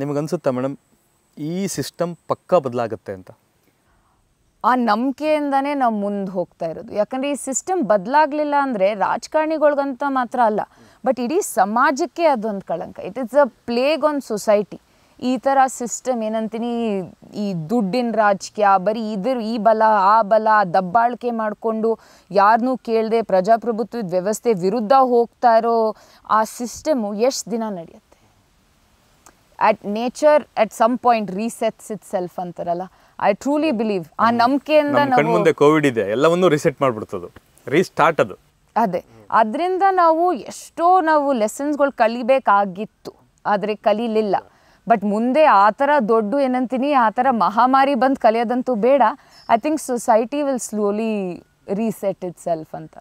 ನಿಮಗನ್ಸುತ್ತಾ madam ಈ system ಪಕ್ಕ ಬದಲಾಗುತ್ತೆ ಅಂತ ಆ ನಂಬಿಕೆಯಿಂದನೇ ನಾವು ಮುಂದೆ ಹೋಗ್ತಾ ಇರೋದು ಯಾಕಂದರೆ ಈ ಸಿಸ್ಟಮ್ ಬದಲಾಗಲಿಲ್ಲ ಅಂದರೆ ರಾಜಕಾರಣಿಗಳಿಗಂತ ಮಾತ್ರ ಅಲ್ಲ ಬಟ್ ಇಡೀ ಸಮಾಜಕ್ಕೆ ಅದೊಂದು ಕಳಂಕ it is a plague on society ಈ ಥರ ಸಿಸ್ಟಮ್ ಏನಂತೀನಿ ಈ ದುಡ್ಡಿನ ರಾಜಕೀಯ ಬರೀ ಇದ್ರ ಈ ಬಲ ಆ ಬಲ ದಬ್ಬಾಳಿಕೆ ಮಾಡಿಕೊಂಡು ಯಾರನ್ನೂ ಕೇಳದೆ ಪ್ರಜಾಪ್ರಭುತ್ವದ ವ್ಯವಸ್ಥೆ ವಿರುದ್ಧ ಹೋಗ್ತಾ ಇರೋ ಆ ಸಿಸ್ಟಮು ಎಷ್ಟು ದಿನ ನಡೆಯುತ್ತೆ at nature at some point resets itself ಅಂತಾರಲ್ಲ ಐ ಟ್ರೂಲಿ ಬಿಲೀವ್ ಆ ನಂಬಿಕೆಯಿಂದ ನಾವು ಮುಂದೆ ಕೋವಿಡ್ ಇದೆ ಎಲ್ಲವನ್ನು ರಿಸೆಟ್ ಮಾಡ್ಬಿಡ್ತದು ರೀಸ್ಟಾರ್ಟ್ ಅದು ಅದೇ ಅದರಿಂದ ನಾವು ಎಷ್ಟೋ ನಾವು ಲೆಸನ್ಸ್ಗಳು ಕಲಿಬೇಕಾಗಿತ್ತು ಆದರೆ ಕಲೀಲಿಲ್ಲ ಬಟ್ ಮುಂದೆ ಆ ಥರ ದೊಡ್ಡ ಏನಂತೀನಿ ಆ ಥರ ಮಹಾಮಾರಿ ಬಂದು ಕಲಿಯೋದಂತೂ ಬೇಡ I think society will slowly reset itself ಅಂತ